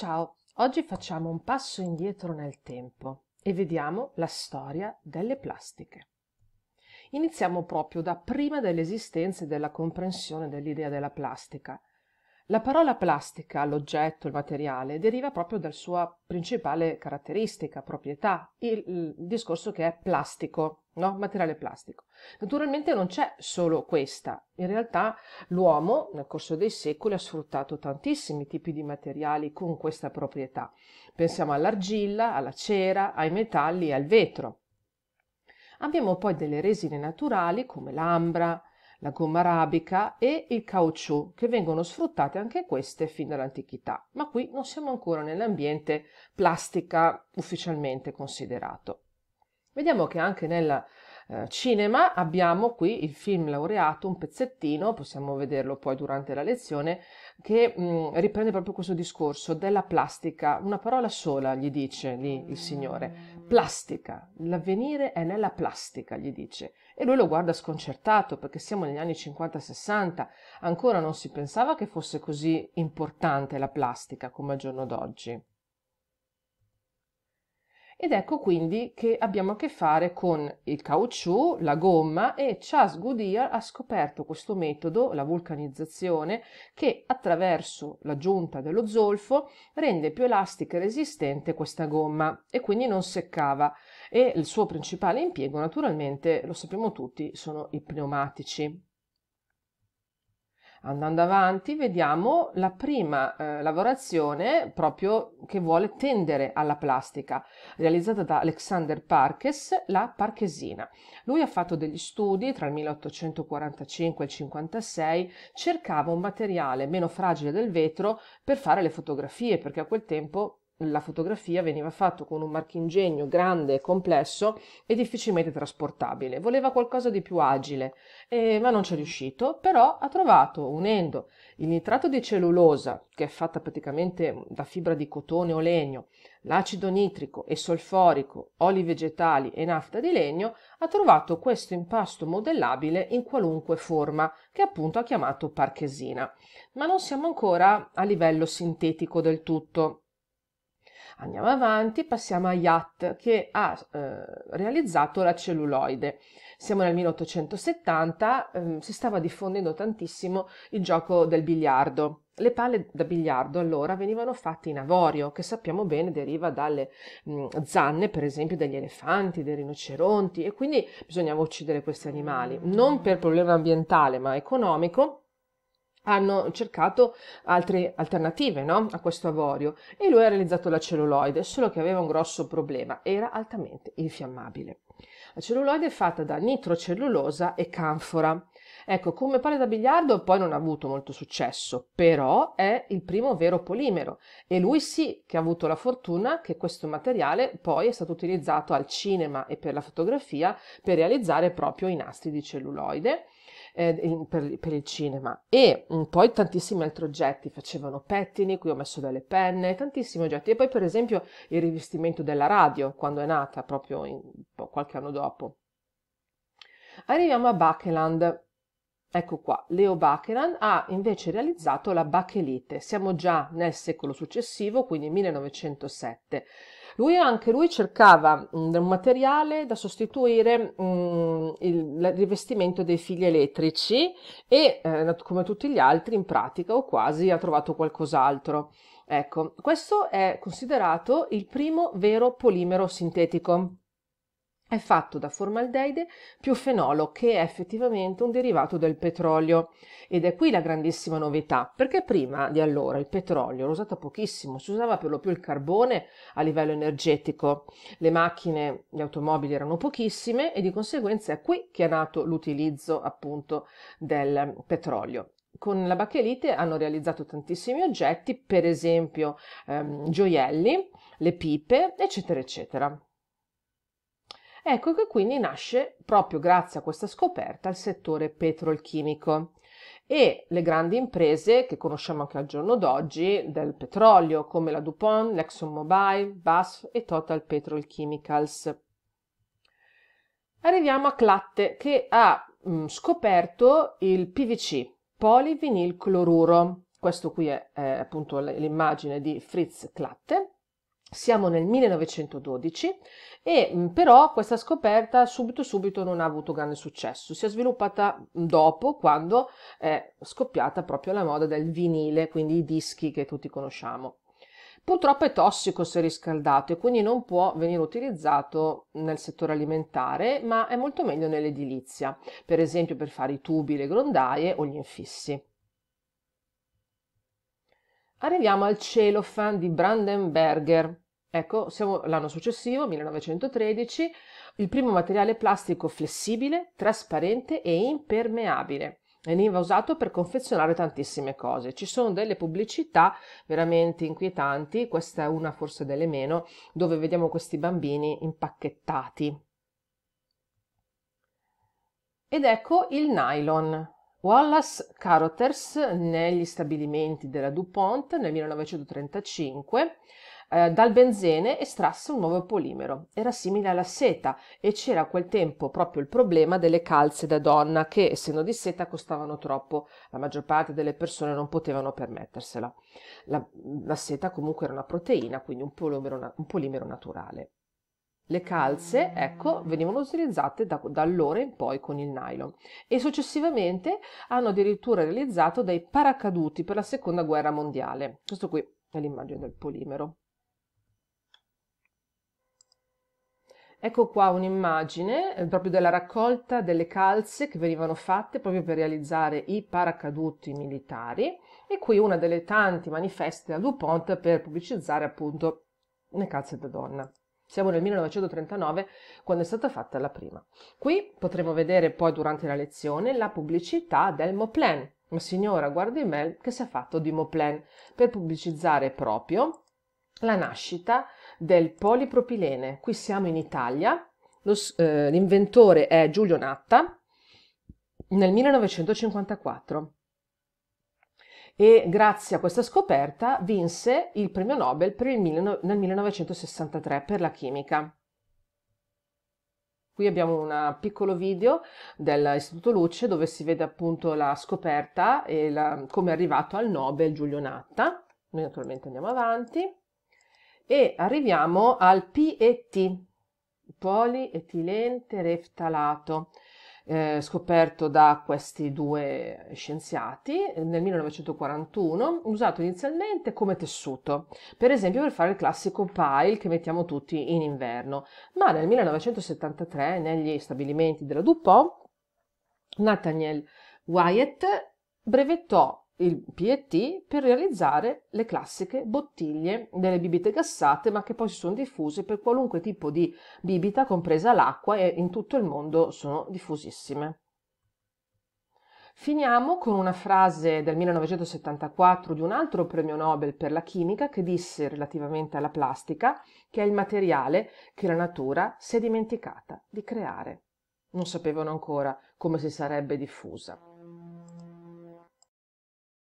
Ciao, oggi facciamo un passo indietro nel tempo e vediamo la storia delle plastiche. Iniziamo proprio da prima dell'esistenza e della comprensione dell'idea della plastica, la parola plastica, l'oggetto, il materiale, deriva proprio dalla sua principale caratteristica, proprietà, il, il, discorso che è plastico, no? materiale plastico. Naturalmente non c'è solo questa, in realtà l'uomo nel corso dei secoli ha sfruttato tantissimi tipi di materiali con questa proprietà. Pensiamo all'argilla, alla cera, ai metalli e al vetro. Abbiamo poi delle resine naturali come l'ambra, la gomma arabica e il caucciù, che vengono sfruttate anche queste fin dall'antichità, ma qui non siamo ancora nell'ambiente plastica ufficialmente considerato. Vediamo che anche nella eh, cinema abbiamo qui il film laureato, un pezzettino, possiamo vederlo poi durante la lezione, che mh, mm, riprende proprio questo discorso della plastica. Una parola sola gli dice lì il signore, plastica, l'avvenire è nella plastica, gli dice. E lui lo guarda sconcertato perché siamo negli anni 50-60, ancora non si pensava che fosse così importante la plastica come al giorno d'oggi. Ed ecco quindi che abbiamo a che fare con il caucciù, la gomma e Charles Goodyear ha scoperto questo metodo, la vulcanizzazione, che attraverso l'aggiunta dello zolfo rende più elastica e resistente questa gomma e quindi non seccava. E il suo principale impiego naturalmente, lo sappiamo tutti, sono i pneumatici. Andando avanti vediamo la prima eh, lavorazione proprio che vuole tendere alla plastica, realizzata da Alexander Parkes, la Parkesina Lui ha fatto degli studi tra il 1845 e il 56, cercava un materiale meno fragile del vetro per fare le fotografie, perché a quel tempo la fotografia veniva fatta con un marchingegno grande e complesso e difficilmente trasportabile. Voleva qualcosa di più agile, eh, ma non ci è riuscito, però ha trovato, unendo il nitrato di cellulosa, che è fatta praticamente da fibra di cotone o legno, l'acido nitrico e solforico, oli vegetali e nafta di legno, ha trovato questo impasto modellabile in qualunque forma, che appunto ha chiamato parchesina. Ma non siamo ancora a livello sintetico del tutto Andiamo avanti, passiamo a Yatt che ha eh, realizzato la celluloide. Siamo nel 1870, ehm, si stava diffondendo tantissimo il gioco del biliardo. Le palle da biliardo allora venivano fatte in avorio, che sappiamo bene deriva dalle mh, mm, zanne, per esempio, degli elefanti, dei rinoceronti, e quindi bisognava uccidere questi animali, non per problema ambientale ma economico hanno cercato altre alternative no? a questo avorio e lui ha realizzato la celluloide, solo che aveva un grosso problema, era altamente infiammabile. La celluloide è fatta da nitrocellulosa e canfora. Ecco, come palla da biliardo poi non ha avuto molto successo, però è il primo vero polimero e lui sì che ha avuto la fortuna che questo materiale poi è stato utilizzato al cinema e per la fotografia per realizzare proprio i nastri di celluloide eh, per, per, il cinema e mh, mm, poi tantissimi altri oggetti, facevano pettini, qui ho messo delle penne, tantissimi oggetti e poi per esempio il rivestimento della radio quando è nata proprio in, qualche anno dopo. Arriviamo a Bacheland. Ecco qua, Leo Bacheland ha invece realizzato la bachelite, siamo già nel secolo successivo, quindi 1907. Lui anche lui cercava un mm, materiale da sostituire mh, mm, il, il, rivestimento dei fili elettrici e eh, come tutti gli altri in pratica o quasi ha trovato qualcos'altro. Ecco, questo è considerato il primo vero polimero sintetico è fatto da formaldeide più fenolo, che è effettivamente un derivato del petrolio. Ed è qui la grandissima novità, perché prima di allora il petrolio era usato pochissimo, si usava per lo più il carbone a livello energetico, le macchine, le automobili erano pochissime e di conseguenza è qui che è nato l'utilizzo appunto del petrolio con la bachelite hanno realizzato tantissimi oggetti, per esempio ehm, gioielli, le pipe, eccetera, eccetera. Ecco che quindi nasce, proprio grazie a questa scoperta, il settore petrolchimico e le grandi imprese che conosciamo anche al giorno d'oggi del petrolio come la DuPont, l'ExxonMobil, BASF e Total Petrol Chemicals. Arriviamo a Clatte che ha mh, scoperto il PVC, polivinilcloruro. Questo qui è, è appunto l'immagine di Fritz Clatte siamo nel 1912 e mm, però questa scoperta subito subito non ha avuto grande successo, si è sviluppata mm, dopo quando è scoppiata proprio la moda del vinile, quindi i dischi che tutti conosciamo. Purtroppo è tossico se riscaldato e quindi non può venire utilizzato nel settore alimentare, ma è molto meglio nell'edilizia, per esempio per fare i tubi, le grondaie o gli infissi. Arriviamo al cielo fan di Brandenberger. Ecco, siamo l'anno successivo, 1913, il primo materiale plastico flessibile, trasparente e impermeabile veniva usato per confezionare tantissime cose. Ci sono delle pubblicità veramente inquietanti, questa è una forse delle meno, dove vediamo questi bambini impacchettati. Ed ecco il nylon. Wallace Carothers negli stabilimenti della DuPont nel 1935 eh, dal benzene estrasse un nuovo polimero. Era simile alla seta e c'era a quel tempo proprio il problema delle calze da donna che, essendo di seta, costavano troppo. La maggior parte delle persone non potevano permettersela. La, la seta comunque era una proteina, quindi un polimero, un polimero naturale. Le calze, ecco, venivano utilizzate da, da, allora in poi con il nylon e successivamente hanno addirittura realizzato dei paracaduti per la seconda guerra mondiale. Questo qui è l'immagine del polimero. Ecco qua un'immagine eh, proprio della raccolta delle calze che venivano fatte proprio per realizzare i paracaduti militari e qui una delle tante manifeste da DuPont per pubblicizzare appunto le calze da donna. Siamo nel 1939 quando è stata fatta la prima. Qui potremo vedere poi durante la lezione la pubblicità del Moplan, una signora Guardimel che si è fatto di Moplan per pubblicizzare proprio la nascita del polipropilene. Qui siamo in Italia, eh, l'inventore è Giulio Natta nel 1954 e grazie a questa scoperta vinse il premio Nobel il nel 1963 per la chimica. Qui abbiamo un piccolo video dell'Istituto Luce dove si vede appunto la scoperta e la, come è arrivato al Nobel Giulio Natta. Noi naturalmente andiamo avanti e arriviamo al PET, polietilente reftalato, eh, scoperto da questi due scienziati nel 1941, usato inizialmente come tessuto, per esempio per fare il classico pile che mettiamo tutti in inverno, ma nel 1973 negli stabilimenti della DuPont Nathaniel Wyatt brevettò il PET per realizzare le classiche bottiglie delle bibite gassate, ma che poi si sono diffuse per qualunque tipo di bibita, compresa l'acqua, e in tutto il mondo sono diffusissime. Finiamo con una frase del 1974 di un altro premio Nobel per la chimica che disse relativamente alla plastica che è il materiale che la natura si è dimenticata di creare. Non sapevano ancora come si sarebbe diffusa.